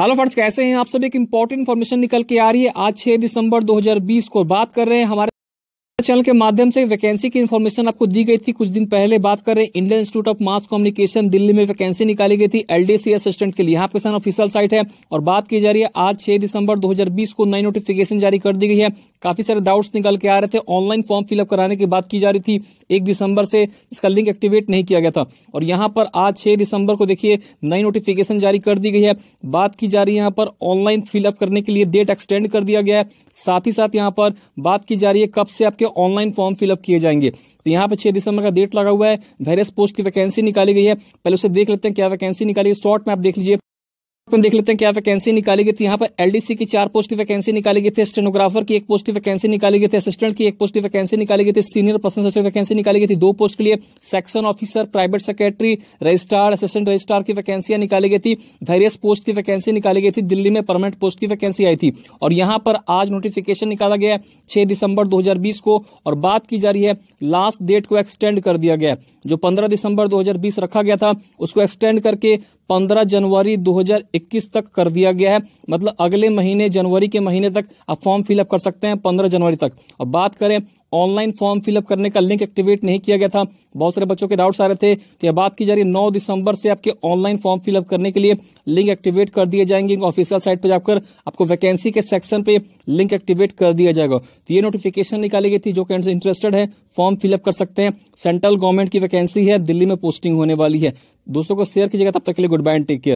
hello friends कैसे हैं आप सब एक इंपॉर्टेंट इन्फॉर्मेशन निकल के आ रही है आज 6 दिसंबर 2020 को बात कर रहे हैं हमारे चैनल के माध्यम से वैकेंसी की इन्फॉर्मेशन आपको दी गई थी कुछ दिन पहले बात कर रहे हैं Indian Institute of Mass Communication Delhi में वैकेंसी निकाली गई थी एलडीसी असिस्टेंट के लिए यहाँ पे साथ ऑफिशियल साइट है और बात की जा रही है आज छह दिसंबर दो को नई नोटिफिकेशन जारी कर दी गई है काफी सारे डाउट्स निकल के आ रहे थे ऑनलाइन फॉर्म फिलअप कराने की बात की जा रही थी एक दिसंबर से इसका लिंक एक्टिवेट नहीं किया गया था और यहाँ पर आज छह दिसंबर को देखिए नई नोटिफिकेशन जारी कर दी गई है बात की जा रही है यहाँ पर ऑनलाइन फिलअप करने के लिए डेट एक्सटेंड कर दिया गया है साथ ही साथ यहाँ पर बात की जा रही है कब से आपके ऑनलाइन फॉर्म फिलअप किए जाएंगे तो यहाँ पे छह दिसंबर का डेट लगा हुआ है वेरियस पोस्ट की वैकेंसी निकाली गई है पहले उसे देख लेते हैं क्या वैकेंसी निकाली शॉर्ट में आप देख लीजिए अपन देख लेते हैं क्या वैकेंसी निकाली गई थी यहाँ पर एलडीसी की चार पोस्ट की वैकेंसी निकाली गई थी स्टेनोग्राफर की एक पोस्ट की वैकेंसी निकाली गई थी असिस्टेंट की एक पोस्ट की वैकेंसी निकाली गई थी सीनियर पर्सन सचिव वैकेंसी निकाली गई थी दो पोस्ट के लिए section officer private secretary registrar assistant registrar की वैकेंसियां निकाली गई थी वेरियस पोस्ट की वैकेंसी निकाली गई थी दिल्ली में परमानेंट पोस्ट की वैकेंसी आई थी और यहाँ पर आज नोटिफिकेशन निकाला गया छह दिसंबर दो को और बात की जा रही है लास्ट डेट को एक्सटेंड कर दिया गया जो पंद्रह दिसंबर दो रखा गया था उसको एक्सटेंड करके 15 जनवरी 2021 तक कर दिया गया है मतलब अगले महीने जनवरी के महीने तक आप फॉर्म फिलअप कर सकते हैं 15 जनवरी तक और बात करें ऑनलाइन फॉर्म फिलअप करने का लिंक एक्टिवेट नहीं किया गया था बहुत सारे बच्चों के डाउट्स आ रहे थे तो यह बात की जा रही है नौ दिसंबर से आपके ऑनलाइन फॉर्म फिलअप करने के लिए लिंक एक्टिवेट कर दिए जाएंगे ऑफिशियल साइट पर जाकर आपको वैकेंसी के सेक्शन पे लिंक एक्टिवेट कर दिया जाएगा तो ये नोटिफिकेशन निकाली गई थी जो कैंड इंटरेस्टेड है फॉर्म फिलअप कर सकते हैं सेंट्रल गवर्नमेंट की वैकेंसी है दिल्ली में पोस्टिंग होने वाली है दोस्तों को शेयर कीजिएगा तब तक के लिए goodbye and take care